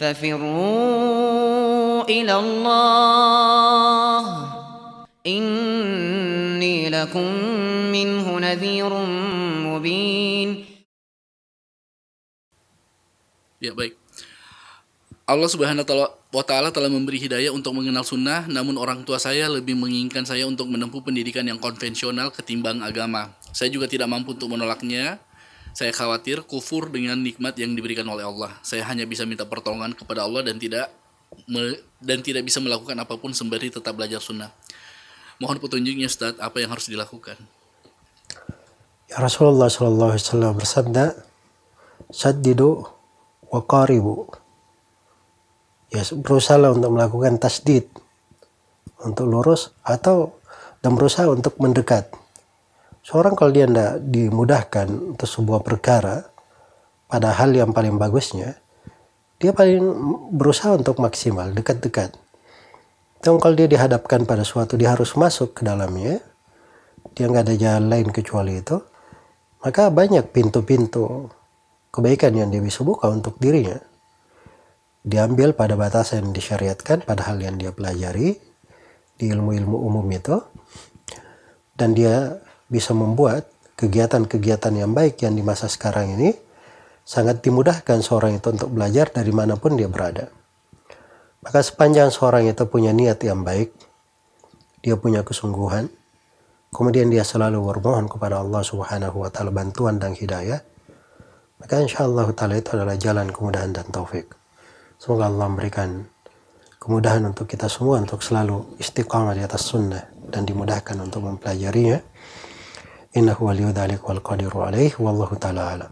ففروا إلى الله إني لكم منه نذير مبين Ya baik. Allah Subhanahu wa taala telah memberi hidayah untuk mengenal sunnah, namun orang tua saya lebih menginginkan saya untuk menempuh pendidikan yang konvensional ketimbang agama. Saya juga tidak mampu untuk menolaknya, saya khawatir kufur dengan nikmat yang diberikan oleh Allah. Saya hanya bisa minta pertolongan kepada Allah dan tidak me, dan tidak bisa melakukan apapun sembari tetap belajar sunnah. Mohon petunjuknya Ustaz, apa yang harus dilakukan? Ya Rasulullah Shallallahu Alaihi Wasallam bersabda, "Sadidu wa qaribu." Ya berusaha untuk melakukan tasdid untuk lurus atau dan berusaha untuk mendekat. Seorang kalau dia tidak dimudahkan untuk sebuah perkara, padahal yang paling bagusnya, dia paling berusaha untuk maksimal, dekat-dekat. Dan kalau dia dihadapkan pada suatu, dia harus masuk ke dalamnya, dia nggak ada jalan lain kecuali itu, maka banyak pintu-pintu kebaikan yang dia bisa buka untuk dirinya. Diambil pada batasan yang disyariatkan, pada hal yang dia pelajari, di ilmu-ilmu umum itu, dan dia bisa membuat kegiatan-kegiatan yang baik yang di masa sekarang ini sangat dimudahkan seorang itu untuk belajar dari manapun dia berada. Maka sepanjang seorang itu punya niat yang baik, dia punya kesungguhan, kemudian dia selalu bermohon kepada Allah Subhanahu wa taala bantuan dan hidayah, maka insya Allah taala itu adalah jalan kemudahan dan taufik. Semoga Allah memberikan kemudahan untuk kita semua untuk selalu istiqamah di atas sunnah dan dimudahkan untuk mempelajarinya. إنه ولي ذلك والقدير عليه والله تعالى أعلم